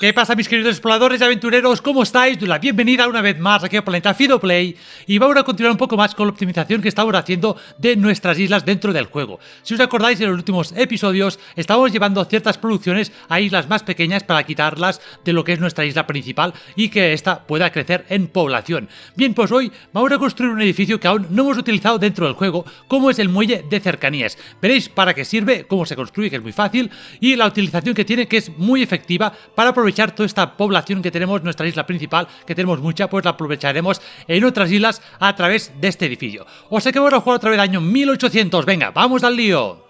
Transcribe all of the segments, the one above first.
¿Qué pasa mis queridos exploradores y aventureros? ¿Cómo estáis? La bienvenida una vez más aquí a Planeta Fido Play y vamos a continuar un poco más con la optimización que estamos haciendo de nuestras islas dentro del juego. Si os acordáis en los últimos episodios estábamos llevando ciertas producciones a islas más pequeñas para quitarlas de lo que es nuestra isla principal y que ésta pueda crecer en población. Bien, pues hoy vamos a construir un edificio que aún no hemos utilizado dentro del juego como es el muelle de cercanías. Veréis para qué sirve, cómo se construye que es muy fácil y la utilización que tiene que es muy efectiva para aprovechar toda esta población que tenemos, nuestra isla principal, que tenemos mucha, pues la aprovecharemos en otras islas a través de este edificio. O sea que vamos a jugar otra vez año 1800. Venga, vamos al lío.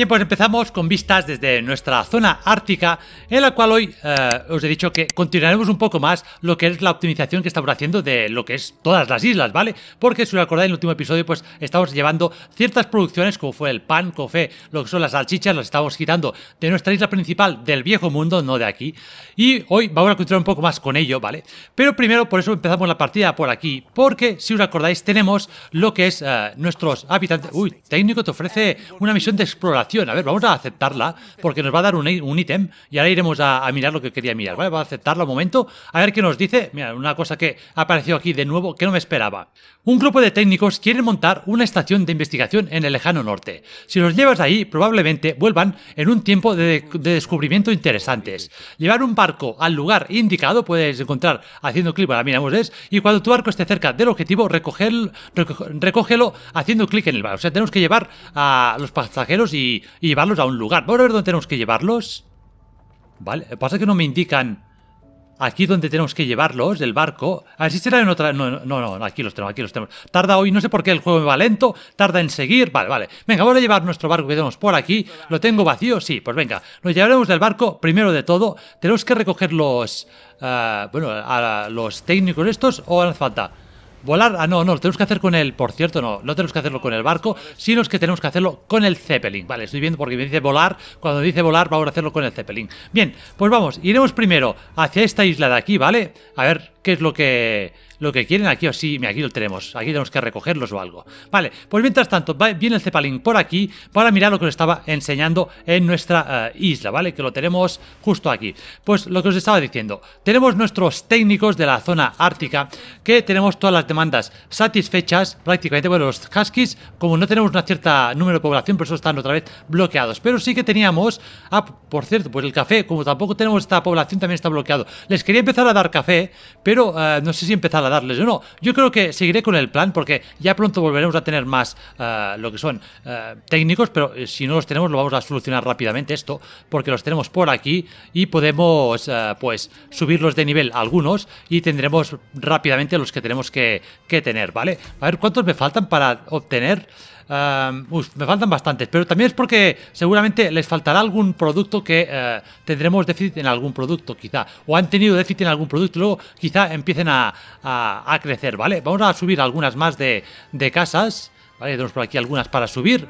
Bien, pues empezamos con vistas desde nuestra zona ártica, en la cual hoy eh, os he dicho que continuaremos un poco más lo que es la optimización que estamos haciendo de lo que es todas las islas, ¿vale? Porque si os acordáis en el último episodio, pues estamos llevando ciertas producciones, como fue el pan, café, lo que son las salchichas, las estamos quitando de nuestra isla principal del viejo mundo, no de aquí. Y hoy vamos a continuar un poco más con ello, ¿vale? Pero primero, por eso empezamos la partida por aquí, porque si os acordáis, tenemos lo que es eh, nuestros habitantes... Uy, técnico te ofrece una misión de exploración a ver, vamos a aceptarla porque nos va a dar un, ítem y ahora iremos a, mirar lo que quería mirar. ¿vale? Vamos a aceptarla un momento. A ver qué nos dice. Mira, una cosa que apareció aquí de nuevo que no me esperaba. Un grupo de técnicos quieren montar una estación de investigación en el lejano norte. Si los llevas ahí, probablemente vuelvan en un tiempo de, descubrimiento interesantes. Llevar un barco al lugar indicado puedes encontrar haciendo clic, ahora miramos es, y cuando tu barco esté cerca del objetivo, recoger, recógelo haciendo clic en el barco. O sea, tenemos que llevar a los pasajeros y y, llevarlos a un lugar. Vamos a ver dónde tenemos que llevarlos. Vale, pasa que no me indican aquí donde tenemos que llevarlos, del barco. A ver si será en otra... No, no, no, aquí los tenemos, aquí los tenemos. Tarda hoy, no sé por qué el juego me va lento, tarda en seguir. Vale, vale. Venga, vamos a llevar nuestro barco que tenemos por aquí. ¿Lo tengo vacío? Sí, pues venga. Nos llevaremos del barco, primero de todo. Tenemos que recoger los... Eh, bueno, a los técnicos estos o hace falta... Volar, ah, no, no, tenemos que hacer con el, por cierto, no, no tenemos que hacerlo con el barco, sino es que tenemos que hacerlo con el Zeppelin. Vale, estoy viendo porque me dice volar, cuando dice volar vamos a hacerlo con el Zeppelin. Bien, pues vamos, iremos primero hacia esta isla de aquí, ¿vale? A ver, qué es lo que, lo que quieren aquí. O sí, mira, aquí lo tenemos. Aquí tenemos que recogerlos o algo. Vale, pues mientras tanto, viene el Cepalín por aquí para mirar lo que os estaba enseñando en nuestra eh, isla, ¿vale? Que lo tenemos justo aquí. Pues lo que os estaba diciendo, tenemos nuestros técnicos de la zona ártica que tenemos todas las demandas satisfechas, prácticamente. Bueno, los huskies, como no tenemos una cierta número de población, por eso están otra vez bloqueados. Pero sí que teníamos, ah, por cierto, pues el café, como tampoco tenemos esta población, también está bloqueado. Les quería empezar a dar café, pero pero eh, no sé si empezar a darles o no. Yo creo que seguiré con el plan porque ya pronto volveremos a tener más eh, lo que son eh, técnicos, pero si no los tenemos lo vamos a solucionar rápidamente esto, porque los tenemos por aquí y podemos pues subirlos de nivel algunos y tendremos rápidamente los que tenemos que, que tener, ¿vale? A ver, ¿cuántos me faltan para obtener? me faltan bastantes, pero también es porque seguramente les faltará algún producto que eh, tendremos déficit en algún producto, quizá, o han tenido déficit en algún producto, y luego quizá empiecen a, a, crecer, ¿vale? Vamos a subir algunas más de, de casas, ¿vale? Tenemos por aquí algunas para subir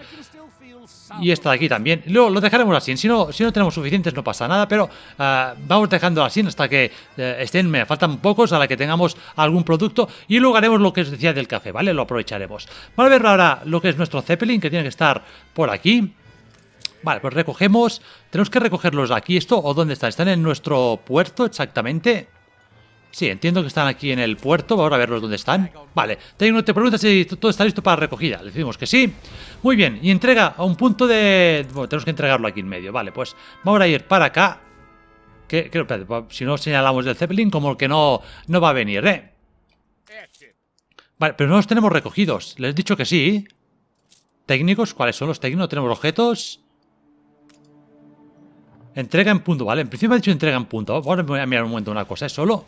y esta de aquí también. Luego lo dejaremos así. Si no, si no tenemos suficientes no pasa nada, pero ah, vamos dejando así hasta que eh, estén, me faltan pocos, a la que tengamos algún producto. Y luego haremos lo que os decía del café, ¿vale? Lo aprovecharemos. Vamos a ver ahora lo que es nuestro Zeppelin, que tiene que estar por aquí. Vale, pues recogemos. Tenemos que recogerlos aquí. ¿Esto o dónde están? Están en nuestro puerto exactamente. Sí, entiendo que están aquí en el puerto. Vamos a verlos dónde están. Vale, Tecno te pregunta si todo está listo para recogida. Le decimos que sí. Muy bien, y entrega a un punto de... Bueno, tenemos que entregarlo aquí en medio. Vale, pues vamos a ir para acá. Que, que si no señalamos el Zeppelin, como que no, no va a venir, ¿eh? Vale, pero no los tenemos recogidos. Les he dicho que sí. ¿Técnicos? ¿Cuáles son los técnicos? ¿Tenemos objetos? Entrega en punto, vale. En principio me ha dicho entrega en punto. Vamos a mirar un momento una cosa, ¿es solo?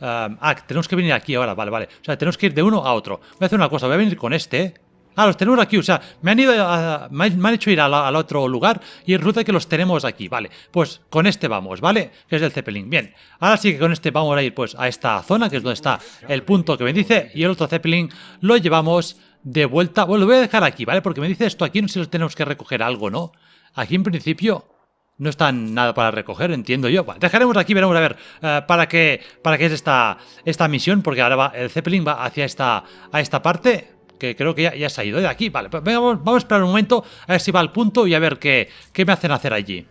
ah, tenemos que venir aquí ahora, vale, vale. O sea, tenemos que ir de uno a otro. Voy a hacer una cosa, voy a venir con este. ¿eh? Ah, los tenemos aquí, o sea, me han ido me, han, hecho ir al otro lugar y ruta que los tenemos aquí, vale. Pues con este vamos, ¿vale? Que es el Zeppelin. Bien, ahora sí que con este vamos a ir pues a esta zona, que es donde está el punto que me dice, y el otro Zeppelin lo llevamos de vuelta. Bueno, lo voy a dejar aquí, ¿vale? Porque me dice esto aquí, no sé si tenemos que recoger algo, ¿no? Aquí en principio no están nada para recoger, entiendo yo. Bueno, dejaremos aquí, veremos a ver eh, para qué para qué es esta, esta misión, porque ahora va, el Zeppelin va hacia esta, a esta parte, que creo que ya, se ha ido eh, de aquí. Vale, pues vamos, vamos a esperar un momento, a ver si va al punto y a ver qué, qué me hacen hacer allí.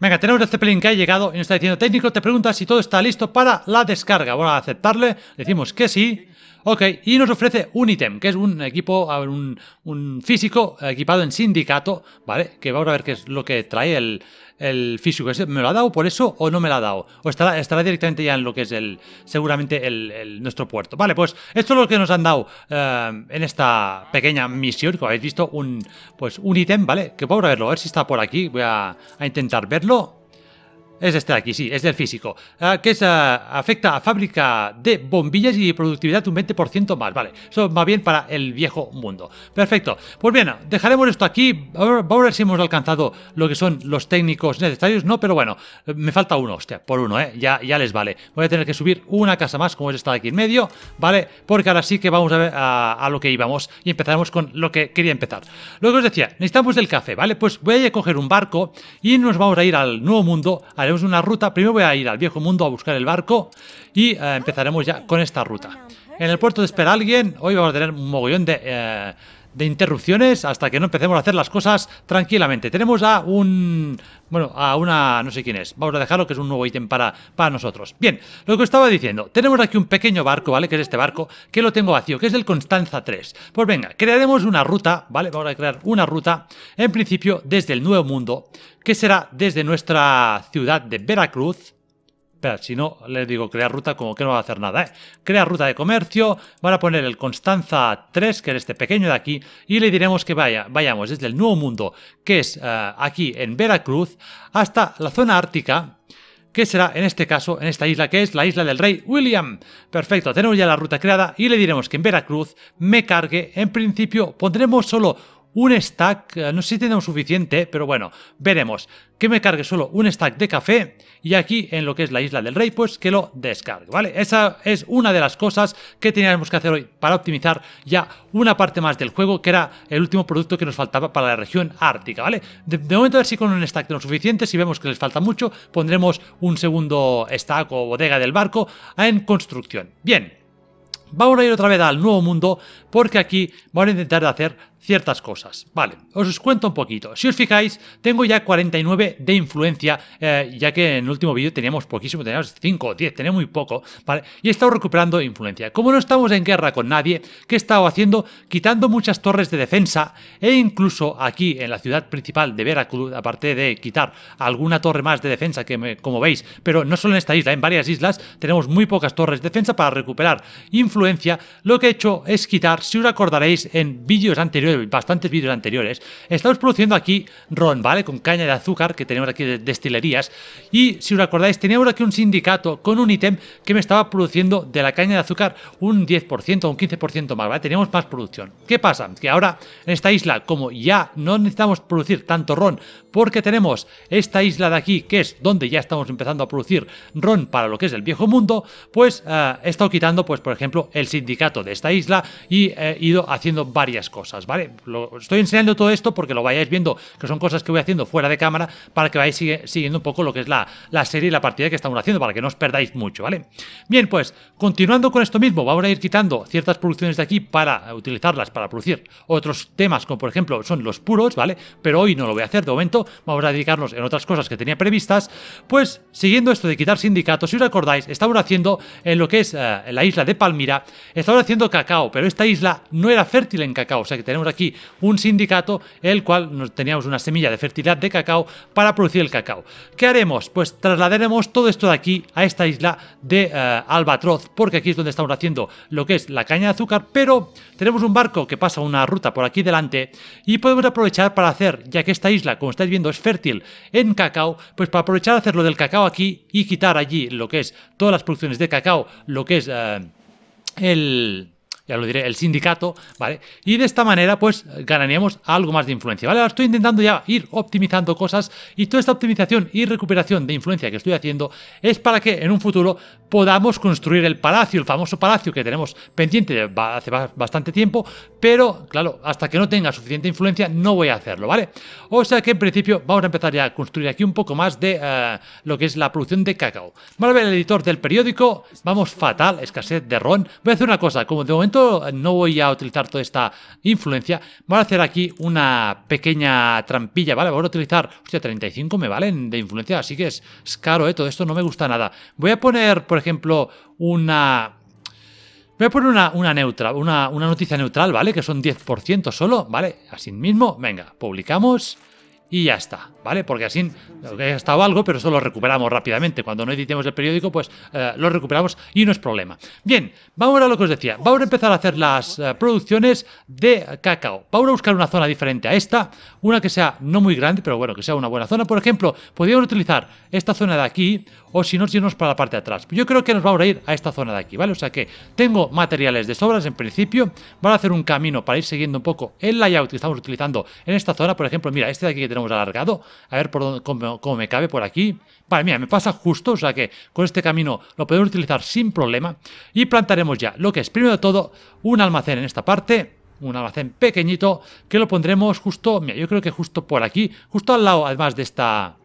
Venga, tenemos este Zeppelin que ha llegado y nos está diciendo técnico, te pregunta si todo está listo para la descarga. Bueno, a aceptarle, decimos que sí. Ok, y nos ofrece un ítem, que es un equipo, un, un físico equipado en sindicato, ¿vale? Que vamos a ver qué es lo que trae el, el físico. ¿Me lo ha dado por eso o no me lo ha dado? O estará, estará directamente ya en lo que es el seguramente el, nuestro puerto. Vale, pues esto es lo que nos han dado eh, en esta pequeña misión. Como habéis visto, un pues un ítem, ¿vale? Que puedo verlo, a ver si está por aquí. Voy a intentar verlo. Es este de aquí, sí, es del físico. Ah, que afecta a fábrica de bombillas y productividad un 20% más. Vale, eso va bien para el viejo mundo. Perfecto. Pues bien, dejaremos esto aquí. Vamos a ver si hemos alcanzado lo que son los técnicos necesarios. No, pero bueno, me falta uno. Hostia, por uno, ¿eh? Ya, ya les vale. Voy a tener que subir una casa más, como es esta de aquí en medio. Vale, porque ahora sí que vamos a ver a, lo que íbamos y empezaremos con lo que quería empezar. Lo que os decía, necesitamos del café, ¿vale? Pues voy a coger un barco y nos vamos a ir al nuevo mundo, al tenemos una ruta. Primero voy a ir al viejo mundo a buscar el barco y eh, empezaremos ya con esta ruta. En el puerto de Espera Alguien, hoy vamos a tener un mogollón de... Eh, de interrupciones hasta que no empecemos a hacer las cosas tranquilamente. Tenemos a un... Bueno, a una... no sé quién es. Vamos a dejarlo que es un nuevo ítem para, para nosotros. Bien, lo que estaba diciendo. Tenemos aquí un pequeño barco, ¿vale? Que es este barco, que lo tengo vacío, que es el Constanza 3. Pues venga, crearemos una ruta, ¿vale? Vamos a crear una ruta, en principio, desde el Nuevo Mundo, que será desde nuestra ciudad de Veracruz, pero si no, le digo crear ruta, como que no va a hacer nada, ¿eh? Crear ruta de comercio, van a poner el Constanza 3, que es este pequeño de aquí, y le diremos que vaya, vayamos desde el Nuevo Mundo, que es eh, aquí en Veracruz, hasta la zona ártica, que será en este caso, en esta isla, que es la isla del rey William. Perfecto, tenemos ya la ruta creada y le diremos que en Veracruz me cargue. En principio pondremos solo un stack, eh, no sé si tenemos suficiente, pero bueno, veremos. Que me cargue solo un stack de café y aquí en lo que es la isla del rey, pues que lo descargue, ¿vale? Esa es una de las cosas que teníamos que hacer hoy para optimizar ya una parte más del juego, que era el último producto que nos faltaba para la región ártica, ¿vale? De, momento a ver si con un stack lo suficiente, si vemos que les falta mucho, pondremos un segundo stack o bodega del barco en construcción. Bien, Vamos a ir otra vez al nuevo mundo porque aquí vamos a intentar hacer ciertas cosas. Vale, os cuento un poquito. Si os fijáis, tengo ya 49 de influencia, eh, ya que en el último vídeo teníamos poquísimo, teníamos 5 o 10, tenía muy poco, ¿vale? Y he estado recuperando influencia. Como no estamos en guerra con nadie, ¿qué he estado haciendo? Quitando muchas torres de defensa e incluso aquí en la ciudad principal de Veracruz, aparte de quitar alguna torre más de defensa, que como veis, pero no solo en esta isla, en varias islas tenemos muy pocas torres de defensa para recuperar influencia, lo que he hecho es quitar, si os acordaréis en vídeos anteriores, bastantes vídeos anteriores, estamos produciendo aquí ron, ¿vale? Con caña de azúcar que tenemos aquí de destilerías. Y si os acordáis, teníamos aquí un sindicato con un ítem que me estaba produciendo de la caña de azúcar un 10% un 15% más, ¿vale? Teníamos más producción. ¿Qué pasa? Que ahora en esta isla, como ya no necesitamos producir tanto ron, porque tenemos esta isla de aquí, que es donde ya estamos empezando a producir ron para lo que es el viejo mundo, pues eh, he estado quitando, pues por ejemplo, el sindicato de esta isla y he ido haciendo varias cosas, ¿vale? estoy enseñando todo esto porque lo vayáis viendo, que son cosas que voy haciendo fuera de cámara, para que vayáis siguiendo un poco lo que es la, serie y la partida que estamos haciendo, para que no os perdáis mucho, ¿vale? Bien, pues continuando con esto mismo, vamos a ir quitando ciertas producciones de aquí para utilizarlas, para producir otros temas, como por ejemplo son los puros, ¿vale? Pero hoy no lo voy a hacer de momento, vamos a dedicarnos en otras cosas que tenía previstas, pues siguiendo esto de quitar sindicatos, si os acordáis, estamos haciendo en lo que es eh, la isla de Palmira, estamos haciendo cacao, pero esta isla no era fértil en cacao, o sea que tenemos aquí un sindicato, el cual teníamos una semilla de fertilidad de cacao para producir el cacao. ¿Qué haremos? Pues trasladaremos todo esto de aquí a esta isla de eh, Albatroz, porque aquí es donde estamos haciendo lo que es la caña de azúcar, pero tenemos un barco que pasa una ruta por aquí delante y podemos aprovechar para hacer, ya que esta isla, como estáis viendo, es fértil en cacao, pues para aprovechar hacer lo del cacao aquí y quitar allí lo que es todas las producciones de cacao, lo que es eh, el ya lo diré, el sindicato, ¿vale? Y de esta manera, pues ganaríamos algo más de influencia, ¿vale? Ahora estoy intentando ya ir optimizando cosas y toda esta optimización y recuperación de influencia que estoy haciendo es para que en un futuro podamos construir el palacio, el famoso palacio que tenemos pendiente hace bastante tiempo, pero claro, hasta que no tenga suficiente influencia no voy a hacerlo, ¿vale? O sea que en principio vamos a empezar ya a construir aquí un poco más de eh, lo que es la producción de cacao. Vamos a ver el editor del periódico, vamos fatal, escasez de ron. Voy a hacer una cosa, como de momento no voy a utilizar toda esta influencia. Voy a hacer aquí una pequeña trampilla, ¿vale? Voy a utilizar, hostia, 35 me valen de influencia, así que es, caro, ¿eh? Todo esto no me gusta nada. Voy a poner, por ejemplo, una... Voy a poner una, una neutra, una, una noticia neutral, ¿vale? Que son 10% solo, ¿vale? Así mismo, venga, publicamos y ya está, ¿vale? Porque así ha estado algo, pero eso lo recuperamos rápidamente. Cuando no editemos el periódico, pues eh, lo recuperamos y no es problema. Bien, vamos a lo que os decía. Vamos a empezar a hacer las eh, producciones de cacao. Vamos a buscar una zona diferente a esta, una que sea no muy grande, pero bueno, que sea una buena zona. Por ejemplo, podríamos utilizar esta zona de aquí o si no, irnos para la parte de atrás. Yo creo que nos vamos a ir a esta zona de aquí, ¿vale? O sea que tengo materiales de sobras en principio. Van a hacer un camino para ir siguiendo un poco el layout que estamos utilizando en esta zona. Por ejemplo, mira, este de aquí que tenemos alargado. A ver por dónde, cómo, cómo me cabe por aquí. Vale, mira, me pasa justo, o sea que con este camino lo podemos utilizar sin problema. Y plantaremos ya lo que es, primero de todo, un almacén en esta parte un almacén pequeñito que lo pondremos justo, mira, yo creo que justo por aquí, justo al lado además de esta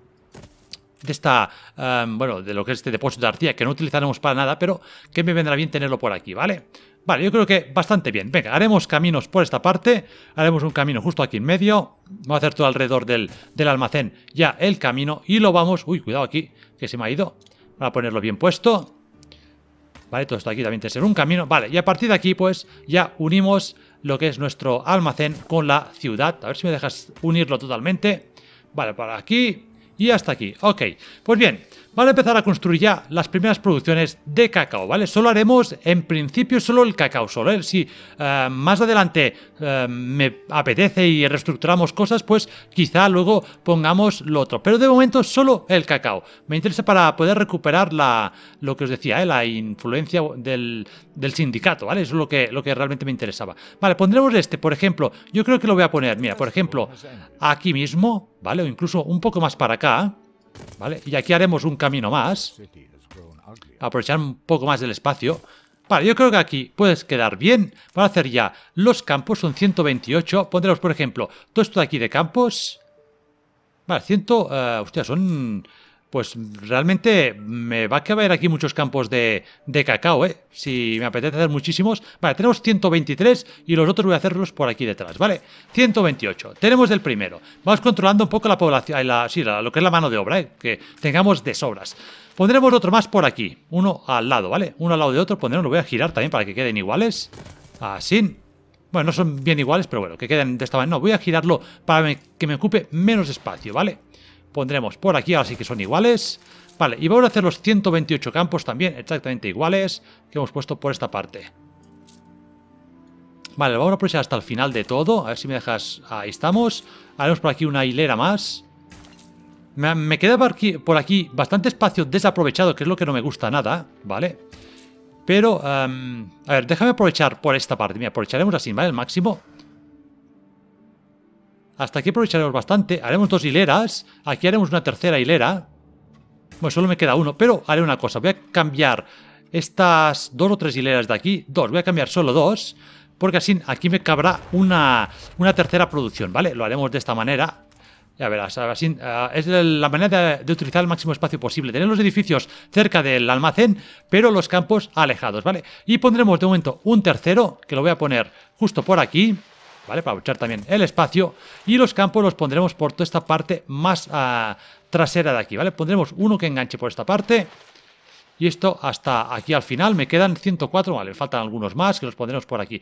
de esta, em, bueno, de lo que es este depósito de arcilla, que no utilizaremos para nada, pero que me vendrá bien tenerlo por aquí, ¿vale? Vale, yo creo que bastante bien. Venga, haremos caminos por esta parte, haremos un camino justo aquí en medio, vamos a hacer todo alrededor del, almacén ya el camino y lo vamos, uy, cuidado aquí, que se me ha ido, a ponerlo bien puesto. Vale, todo esto aquí también tiene que ser un camino. Vale, y a partir de aquí, pues, ya unimos lo que es nuestro almacén con la ciudad. A ver si me dejas unirlo totalmente. Vale, para aquí y hasta aquí. Ok, pues bien, van a empezar a construir ya las primeras producciones de cacao, ¿vale? Solo haremos en principio solo el cacao solo. ¿eh? Si eh, más adelante eh, me apetece y reestructuramos cosas, pues quizá luego pongamos lo otro. Pero de momento solo el cacao. Me interesa para poder recuperar la, lo que os decía, la influencia del, sindicato, ¿vale? Eso es lo que, lo que realmente me interesaba. Vale, pondremos este, por ejemplo. Yo creo que lo voy a poner, mira, por ejemplo, aquí mismo, ¿vale? O incluso un poco más para acá. ¿eh? ¿Vale? Y aquí haremos un camino más. Aprovechar un poco más del espacio. Vale, yo creo que aquí puedes quedar bien para hacer ya los campos. Son 128. Pondremos, por ejemplo, todo esto de aquí de campos. Vale, 100... Eh, hostia, son pues realmente me va a caber aquí muchos campos de, cacao, ¿eh? Si me apetece hacer muchísimos. Vale, tenemos 123 y los otros voy a hacerlos por aquí detrás, ¿vale? 128. Tenemos el primero. Vamos controlando un poco la población, sí, lo que es la mano de obra, ¿eh? Que tengamos de sobras. Pondremos otro más por aquí, uno al lado, ¿vale? Uno al lado de otro, pondremos, lo voy a girar también para que queden iguales. Así. Bueno, no son bien iguales, pero bueno, que queden de esta manera. No, voy a girarlo para que me ocupe menos espacio, ¿vale? vale pondremos por aquí, ahora sí que son iguales. Vale, y vamos a hacer los 128 campos también exactamente iguales que hemos puesto por esta parte. Vale, lo vamos a aprovechar hasta el final de todo. A ver si me dejas... Ahí estamos. Haremos por aquí una hilera más. Me, queda por aquí, por aquí, bastante espacio desaprovechado, que es lo que no me gusta nada, ¿vale? Pero, em, a ver, déjame aprovechar por esta parte. Mira, aprovecharemos así, ¿vale? El máximo. Hasta aquí aprovecharemos bastante. Haremos dos hileras. Aquí haremos una tercera hilera. Bueno, solo me queda uno, pero haré una cosa. Voy a cambiar estas dos o tres hileras de aquí. Dos, voy a cambiar solo dos. Porque así aquí me cabrá una, una tercera producción, ¿vale? Lo haremos de esta manera. Ya verás, es la manera de, utilizar el máximo espacio posible. Tener los edificios cerca del almacén, pero los campos alejados, ¿vale? Y pondremos de momento un tercero, que lo voy a poner justo por aquí. ¿vale? Para aprovechar también el espacio. Y los campos los pondremos por toda esta parte más ah, trasera de aquí, ¿vale? Pondremos uno que enganche por esta parte. Y esto hasta aquí al final. Me quedan 104, vale, faltan algunos más que los pondremos por aquí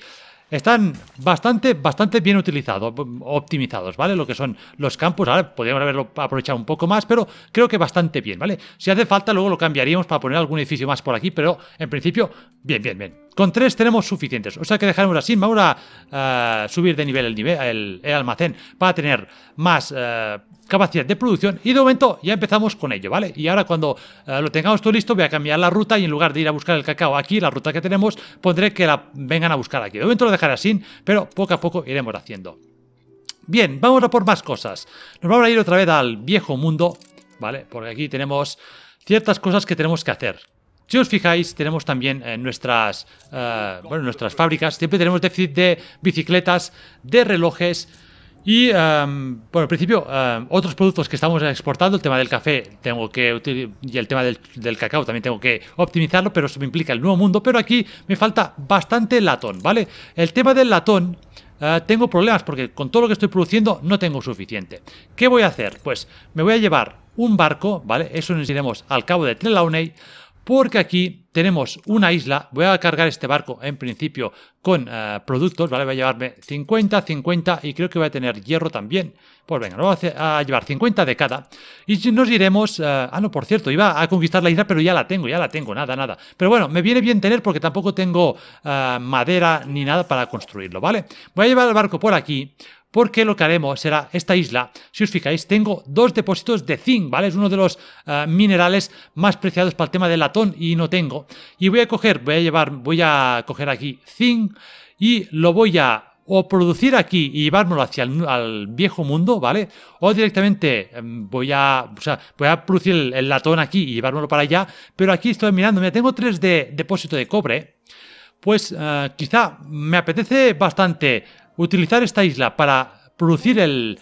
están bastante, bastante bien utilizados, optimizados, ¿vale? Lo que son los campos, ahora podríamos haberlo aprovechado un poco más, pero creo que bastante bien, ¿vale? Si hace falta, luego lo cambiaríamos para poner algún edificio más por aquí, pero en principio, bien, bien, bien. Con tres tenemos suficientes, o sea que dejaremos así, Vamos a eh, subir de nivel el, nivel, el, almacén para tener más... Eh, capacidad de producción y de momento ya empezamos con ello, ¿vale? Y ahora cuando eh, lo tengamos todo listo voy a cambiar la ruta y en lugar de ir a buscar el cacao aquí, la ruta que tenemos, pondré que la vengan a buscar aquí. De momento lo dejaré así, pero poco a poco iremos haciendo. Bien, vamos a por más cosas. Nos vamos a ir otra vez al viejo mundo, ¿vale? Porque aquí tenemos ciertas cosas que tenemos que hacer. Si os fijáis, tenemos también nuestras, eh, bueno, nuestras fábricas, siempre tenemos déficit de bicicletas, de relojes, y bueno, al principio, otros productos que estamos exportando, el tema del café tengo que y el tema del, cacao también tengo que optimizarlo, pero eso me implica el nuevo mundo. Pero aquí me falta bastante latón, ¿vale? El tema del latón, ah, tengo problemas porque con todo lo que estoy produciendo no tengo suficiente. ¿Qué voy a hacer? Pues me voy a llevar un barco, ¿vale? Eso nos iremos al cabo de Trelawney porque aquí tenemos una isla, voy a cargar este barco en principio con eh, productos, ¿vale? Voy a llevarme 50, 50 y creo que voy a tener hierro también. Pues venga, lo vamos a, llevar 50 de cada y nos iremos... Eh, ah, no, por cierto, iba a conquistar la isla, pero ya la tengo, ya la tengo, nada, nada. Pero bueno, me viene bien tener porque tampoco tengo eh, madera ni nada para construirlo, ¿vale? Voy a llevar el barco por aquí porque lo que haremos será esta isla. Si os fijáis, tengo dos depósitos de zinc, ¿vale? Es uno de los eh, minerales más preciados para el tema del latón y no tengo. Y voy a coger, voy a llevar, voy a coger aquí zinc y lo voy a o producir aquí y llevármelo hacia el al viejo mundo, ¿vale? O directamente em, voy a, voy a producir el, latón aquí y llevármelo para allá, pero aquí estoy mirando, tengo tres de depósito de cobre, pues eh, quizá me apetece bastante utilizar esta isla para producir el,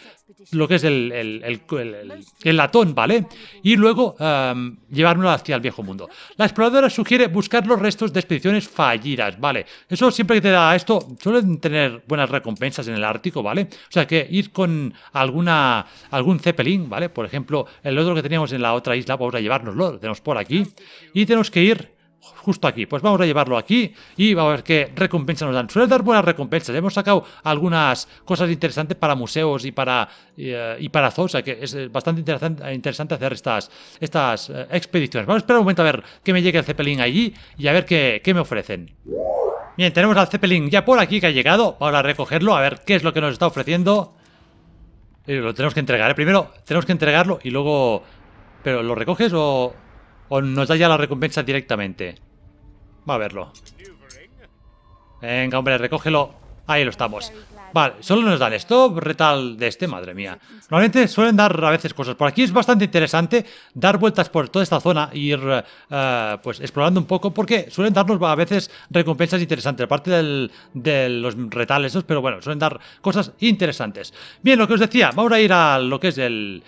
lo que es el, el, latón, ¿vale? Y luego em, llevarlo hacia el viejo mundo. La exploradora sugiere buscar los restos de expediciones fallidas, ¿vale? Eso siempre que te da esto, suelen tener buenas recompensas en el Ártico, ¿vale? O sea que ir con alguna algún zeppelin, ¿vale? Por ejemplo, el otro que teníamos en la otra isla, vamos a llevárnoslo, lo tenemos por aquí. Y tenemos que ir justo aquí. Pues vamos a llevarlo aquí y vamos a ver qué recompensa nos dan. Suele dar buenas recompensas. Hemos sacado algunas cosas interesantes para museos y para, eh, y para zoos, o sea que es eh, bastante interesante, hacer estas, estas eh, expediciones. Vamos a esperar un momento a ver que me llegue el Zeppelin allí y a ver qué, me ofrecen. Bien, tenemos al Zeppelin ya por aquí que ha llegado. Vamos a recogerlo, a ver qué es lo que nos está ofreciendo. lo tenemos que entregar, Primero tenemos que entregarlo y luego... ¿Pero lo recoges o...? ¿O nos da ya la recompensa directamente? Va a verlo. Venga, hombre, recógelo. Ahí lo estamos. Vale, solo nos dan esto, retal de este, madre mía. Normalmente suelen dar a veces cosas. Por aquí es bastante interesante dar vueltas por toda esta zona, ir eh, pues explorando un poco, porque suelen darnos a veces recompensas interesantes, aparte de los retales pero bueno, suelen dar cosas interesantes. Bien, lo que os decía, vamos a ir a lo que es el,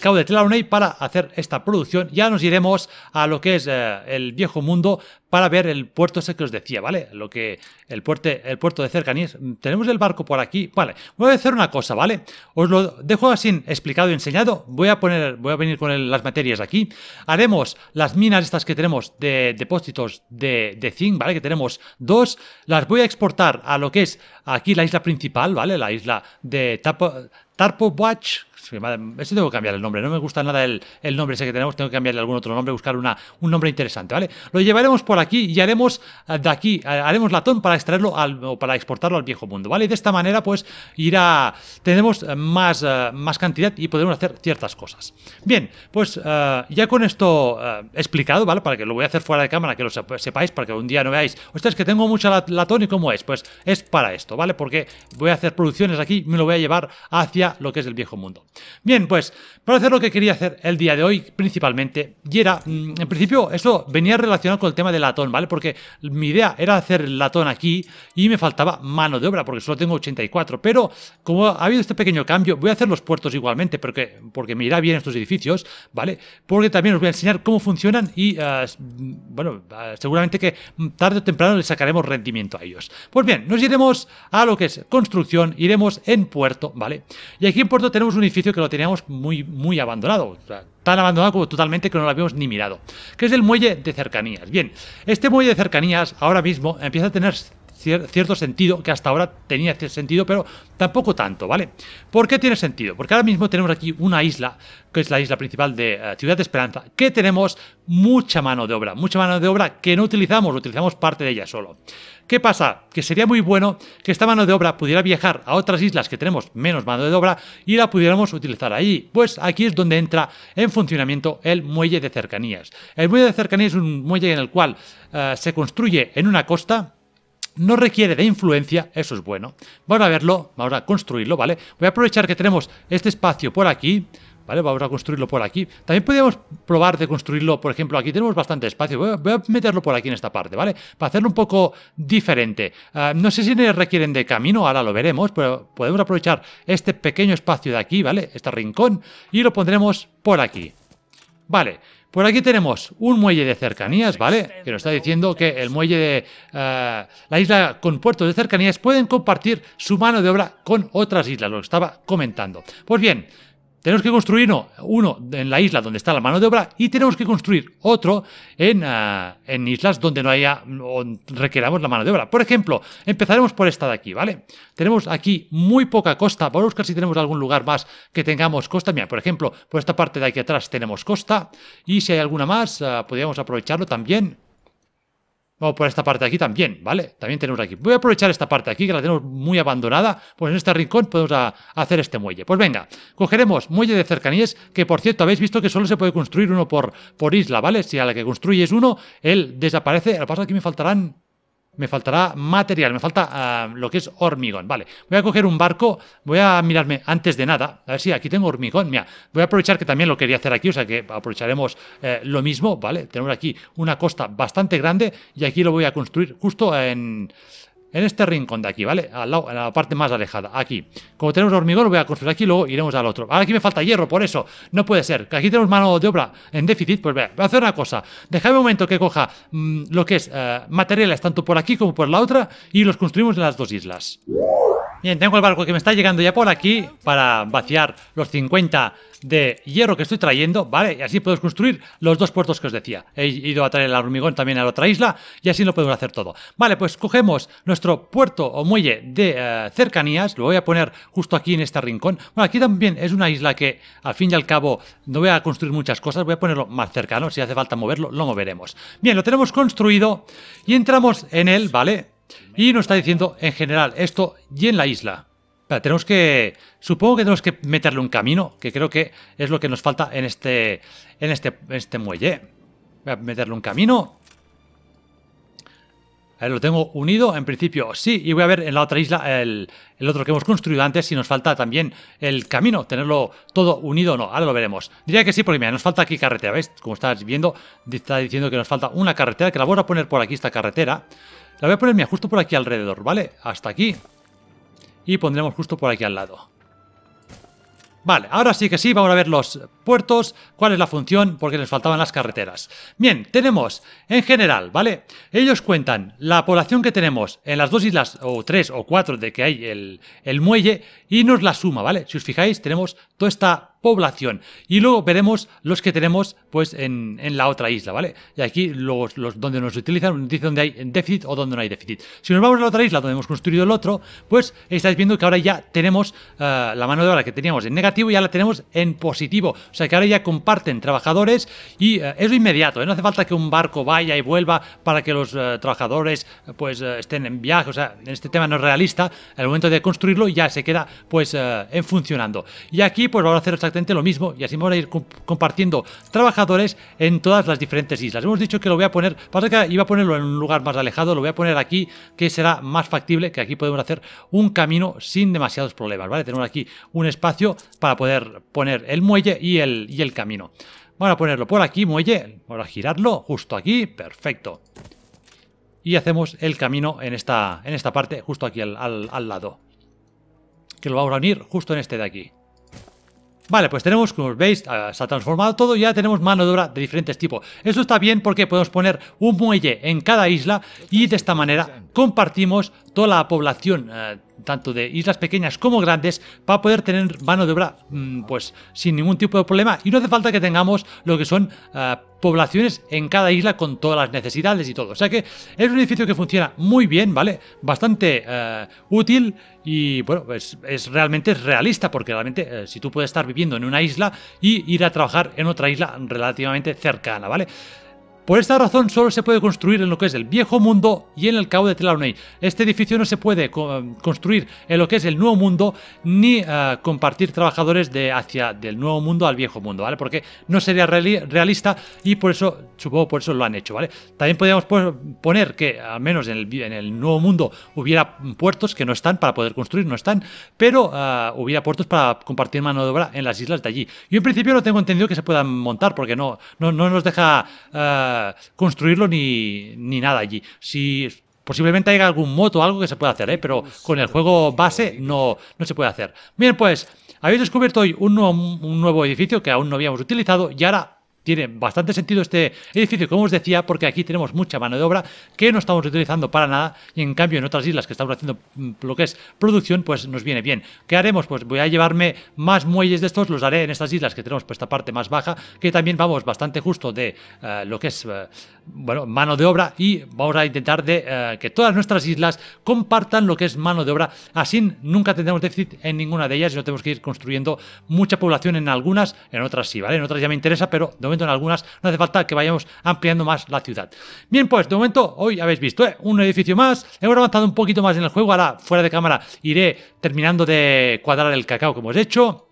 cabo de Trelawney para hacer esta producción. Ya nos iremos a lo que es eh, el viejo mundo para ver el puerto ese que os decía, ¿vale? Lo que el, puerto el puerto de cercanías. Mm, tenemos el barco por aquí, vale. Voy a hacer una cosa, ¿vale? Os lo dejo así explicado y enseñado. Voy a poner, voy a venir con las materias aquí. Haremos las minas estas que tenemos de depósitos de, zinc, ¿vale? Que tenemos dos. Las voy a exportar a lo que es aquí la isla principal, ¿vale? La isla de Tapo, Tarpo Watch, eso tengo que cambiar el nombre. No me gusta nada el, nombre ese que tenemos. Tengo que cambiarle algún otro nombre, buscar un nombre interesante, ¿vale? Lo llevaremos por aquí y haremos eh, de aquí, eh, haremos latón para extraerlo o para exportarlo al viejo mundo, ¿vale? Y de esta manera, pues, irá. Tenemos eh, más, más cantidad y podremos hacer ciertas cosas. Bien, pues ya con esto explicado, ¿vale? Para que lo voy a hacer fuera de cámara, que lo sepáis, para que un día no veáis. Ostras, que tengo mucho latón y cómo es. Pues es para esto, ¿vale? Porque voy a hacer producciones aquí, y me lo voy a llevar hacia lo que es el viejo mundo. Bien, pues para hacer lo que quería hacer el día de hoy principalmente, y era, mm, en principio, eso venía relacionado con el tema del latón, ¿vale? Porque mi idea era hacer el latón aquí y me faltaba mano de obra, porque solo tengo 84, pero como ha habido este pequeño cambio, voy a hacer los puertos igualmente, porque, porque me irá bien estos edificios, ¿vale? Porque también os voy a enseñar cómo funcionan y, eh, bueno, eh, seguramente que tarde o temprano le sacaremos rendimiento a ellos. Pues bien, nos iremos a lo que es construcción, iremos en puerto, ¿vale? Y aquí en puerto tenemos un edificio que lo teníamos muy, muy abandonado. tan abandonado como totalmente que no lo habíamos ni mirado. Que es el muelle de cercanías. Bien, este muelle de cercanías ahora mismo empieza a tener cierto sentido, que hasta ahora tenía cierto sentido, pero tampoco tanto, ¿vale? ¿Por qué tiene sentido? Porque ahora mismo tenemos aquí una isla, que es la isla principal de eh, Ciudad de Esperanza, que tenemos mucha mano de obra, mucha mano de obra que no utilizamos, utilizamos parte de ella solo. ¿Qué pasa? Que sería muy bueno que esta mano de obra pudiera viajar a otras islas que tenemos menos mano de obra y la pudiéramos utilizar ahí. Pues aquí es donde entra en funcionamiento el muelle de cercanías. El muelle de cercanías es un muelle en el cual eh, se construye en una costa no requiere de influencia, eso es bueno. Vamos a verlo, vamos a construirlo, ¿vale? Voy a aprovechar que tenemos este espacio por aquí, ¿vale? Vamos a construirlo por aquí. También podríamos probar de construirlo, por ejemplo, aquí tenemos bastante espacio. Voy a, meterlo por aquí en esta parte, ¿vale? Para hacerlo un poco diferente. Ah, no sé si requieren de camino, ahora lo veremos, pero podemos aprovechar este pequeño espacio de aquí, ¿vale? Este rincón, y lo pondremos por aquí. Vale, por aquí tenemos un muelle de cercanías, ¿vale? Que nos está diciendo que el muelle de eh, la isla con puertos de cercanías pueden compartir su mano de obra con otras islas, lo estaba comentando. Pues bien, tenemos que construir uno, en la isla donde está la mano de obra y tenemos que construir otro ah, en, islas donde no haya o requeramos la mano de obra. Por ejemplo, empezaremos por esta de aquí, ¿vale? Tenemos aquí muy poca costa. Vamos a buscar si tenemos algún lugar más que tengamos costa. Mira, por ejemplo, por esta parte de aquí atrás tenemos costa y si hay alguna más, ah, podríamos aprovecharlo también. O por esta parte de aquí también, ¿vale? También tenemos aquí. Voy a aprovechar esta parte de aquí, que la tenemos muy abandonada. Pues en este rincón podemos hacer este muelle. Pues venga, cogeremos muelle de cercanías, que por cierto, habéis visto que solo se puede construir uno por, por isla, ¿vale? Si a la que construyes uno, él desaparece. Lo paso, pasa que me faltarán me faltará material, me falta ah, lo que es hormigón. Vale, voy a coger un barco, voy a mirarme antes de nada, a ver si aquí tengo hormigón. Mira, voy a aprovechar que también lo quería hacer aquí, o sea que aprovecharemos eh, lo mismo, ¿vale? Tenemos aquí una costa bastante grande y aquí lo voy a construir justo en en este rincón de aquí, ¿vale? Al lado, en la parte más alejada, aquí. Como tenemos hormigón, lo voy a construir aquí, luego iremos al otro. Ahora aquí me falta hierro, por eso. No puede ser. Que aquí tenemos mano de obra en déficit. Pues vea, voy a hacer una cosa. Déjame un momento que coja mm, lo que es eh, materiales tanto por aquí como por la otra y los construimos en las dos islas. Bien, tengo el barco que me está llegando ya por aquí para vaciar los 50 de hierro que estoy trayendo, ¿vale? Y así puedo construir los dos puertos que os decía. He ido a traer el hormigón también a la otra isla y así lo podemos hacer todo. Vale, pues cogemos nuestro puerto o muelle de eh, cercanías, lo voy a poner justo aquí en este rincón. Bueno, aquí también es una isla que al fin y al cabo no voy a construir muchas cosas, voy a ponerlo más cercano, si hace falta moverlo, lo moveremos. Bien, lo tenemos construido y entramos en él, ¿vale? Y nos está diciendo en general esto y en la isla. tenemos que. Supongo que tenemos que meterle un camino, que creo que es lo que nos falta en este. En este, este muelle. Voy a meterle un camino. A ver, lo tengo unido, en principio sí, y voy a ver en la otra isla el, otro que hemos construido antes si nos falta también el camino, tenerlo todo unido o no, ahora lo veremos. Diría que sí, porque mira, nos falta aquí carretera, ¿veis? Como estás viendo, está diciendo que nos falta una carretera, que la voy a poner por aquí esta carretera. La voy a poner, justo por aquí alrededor, ¿vale? Hasta aquí. Y pondremos justo por aquí al lado. Vale, ahora sí que sí, vamos a ver los puertos, cuál es la función, porque les faltaban las carreteras. Bien, tenemos, en general, ¿vale? Ellos cuentan la población que tenemos en las dos islas, o tres o cuatro de que hay el, el muelle, y nos la suma, ¿vale? Si os fijáis, tenemos toda esta población. Y luego veremos los que tenemos pues en, la otra isla, ¿vale? Y aquí los, los donde nos utilizan, dice donde hay déficit o donde no hay déficit. Si nos vamos a la otra isla donde hemos construido el otro, pues estáis viendo que ahora ya tenemos eh, la mano de obra que teníamos en negativo, y ya la tenemos en positivo. O sea que ahora ya comparten trabajadores y eh, es lo inmediato, ¿eh? no hace falta que un barco vaya y vuelva para que los trabajadores pues estén en viaje, o sea, en este tema no es realista, el momento de construirlo ya se queda pues en funcionando. Y aquí pues vamos a hacer exactamente lo mismo y así me voy a ir compartiendo trabajadores en todas las diferentes islas. Hemos dicho que lo voy a poner, pasa que iba a ponerlo en un lugar más alejado, lo voy a poner aquí que será más factible, que aquí podemos hacer un camino sin demasiados problemas, ¿vale? Tenemos aquí un espacio para poder poner el muelle y el, y el camino. Vamos a ponerlo por aquí, muelle, vamos a girarlo justo aquí, perfecto. Y hacemos el camino en esta, en esta parte, justo aquí al lado. Que lo vamos a unir justo en este de aquí. Vale, pues tenemos, como veis, ah, se ha transformado todo y ya tenemos mano de obra de diferentes tipos. Eso está bien porque podemos poner un muelle en cada isla y de esta manera compartimos toda la población eh, tanto de islas pequeñas como grandes, para poder tener mano de obra mm, pues sin ningún tipo de problema. Y no hace falta que tengamos lo que son eh, poblaciones en cada isla con todas las necesidades y todo. O sea que es un edificio que funciona muy bien, ¿vale? Bastante eh, útil y bueno, es, es, realmente realista porque realmente eh, si tú puedes estar viviendo en una isla y ir a trabajar en otra isla relativamente cercana, ¿vale? Por esta razón solo se puede construir en lo que es el viejo mundo y en el cabo de Trelawney Este edificio no se puede eh, construir en lo que es el nuevo mundo ni eh, compartir trabajadores de hacia del nuevo mundo al viejo mundo, ¿vale? Porque no sería realista y por eso, supongo, por eso lo han hecho, ¿vale? También podríamos poner que al menos en el, nuevo mundo hubiera puertos que no están para poder construir, no están, pero eh, hubiera puertos para compartir mano de obra en las islas de allí. Yo en principio no tengo entendido que se puedan montar porque no, no, nos deja construirlo ni, nada allí. Si Posiblemente haya algún moto o algo que se pueda hacer, ¿eh? pero con el juego base no, no se puede hacer. Bien, pues habéis descubierto hoy un nuevo, un nuevo edificio que aún no habíamos utilizado y ahora tiene bastante sentido este edificio, como os decía, porque aquí tenemos mucha mano de obra que no estamos utilizando para nada y en cambio en otras islas que estamos haciendo mm, lo que es producción, pues nos viene bien. ¿Qué haremos? Pues voy a llevarme más muelles de estos, los haré en estas islas que tenemos pues esta parte más baja, que también vamos bastante justo de eh, lo que es eh, bueno, mano de obra y vamos a intentar de eh, que todas nuestras islas compartan lo que es mano de obra, así nunca tendremos déficit en ninguna de ellas y no tenemos que ir construyendo mucha población en algunas, en otras sí, ¿vale? En otras ya me interesa, pero de en algunas, no hace falta que vayamos ampliando más la ciudad. Bien, pues de momento hoy habéis visto ¿eh? un edificio más, hemos avanzado un poquito más en el juego, ahora fuera de cámara iré terminando de cuadrar el cacao que hemos hecho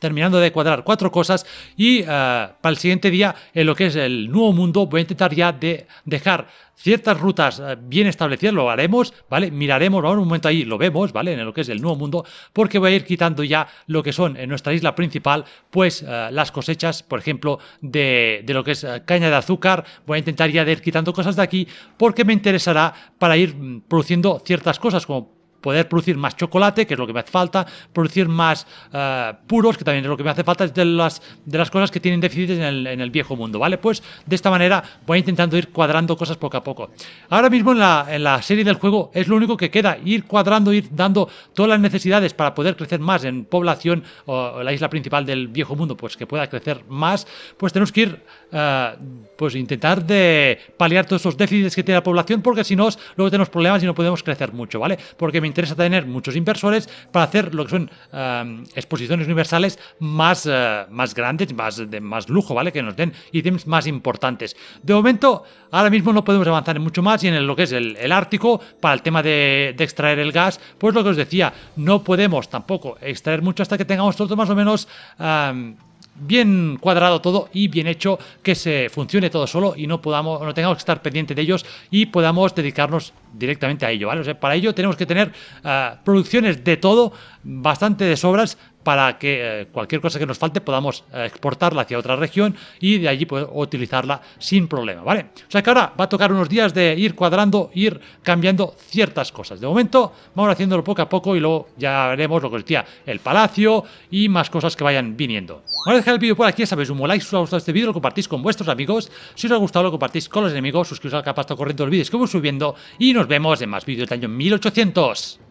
terminando de cuadrar cuatro cosas y eh, para el siguiente día en lo que es el nuevo mundo voy a intentar ya de dejar ciertas rutas eh, bien establecidas, lo haremos, ¿vale? Miraremos, vamos un momento ahí, lo vemos, ¿vale? En lo que es el nuevo mundo, porque voy a ir quitando ya lo que son en nuestra isla principal, pues eh, las cosechas, por ejemplo, de, lo que es caña de azúcar, voy a intentar ya de ir quitando cosas de aquí, porque me interesará para ir mm, produciendo ciertas cosas, como poder producir más chocolate, que es lo que me hace falta, producir más eh, puros, que también es lo que me hace falta, es de las, de las cosas que tienen déficits en el, viejo mundo, ¿vale? Pues de esta manera voy intentando ir cuadrando cosas poco a poco. Ahora mismo en la, serie del juego es lo único que queda, ir cuadrando, ir dando todas las necesidades para poder crecer más en población o la isla principal del viejo mundo, pues que pueda crecer más, pues tenemos que ir, eh, pues intentar de paliar todos esos déficits que tiene la población, porque si no, luego tenemos problemas y no podemos crecer mucho, ¿vale? Porque interesa tener muchos inversores para hacer lo que son eh, exposiciones universales más, eh, más grandes, más, de más lujo, ¿vale? Que nos den ítems más importantes. De momento, ahora mismo no podemos avanzar en mucho más y en lo que es el, Ártico, para el tema de, extraer el gas, pues lo que os decía, no podemos tampoco extraer mucho hasta que tengamos todo más o menos... Eh, bien cuadrado todo y bien hecho, que se funcione todo solo y no podamos, no tengamos que estar pendiente de ellos y podamos dedicarnos directamente a ello, ¿vale? para ello tenemos que tener ah, producciones de todo, bastante de sobras, para que eh, cualquier cosa que nos falte podamos eh, exportarla hacia otra región y de allí poder utilizarla sin problema, ¿vale? O sea que ahora va a tocar unos días de ir cuadrando, ir cambiando ciertas cosas. De momento vamos haciéndolo poco a poco y luego ya veremos lo que decía el palacio y más cosas que vayan viniendo. Bueno, a dejar el vídeo por aquí, sabéis, un like si os ha gustado este vídeo, lo compartís con vuestros amigos, si os ha gustado lo compartís con los enemigos, suscribiros al capa está corriendo los vídeos que vamos subiendo y nos vemos en más vídeos del año 1800.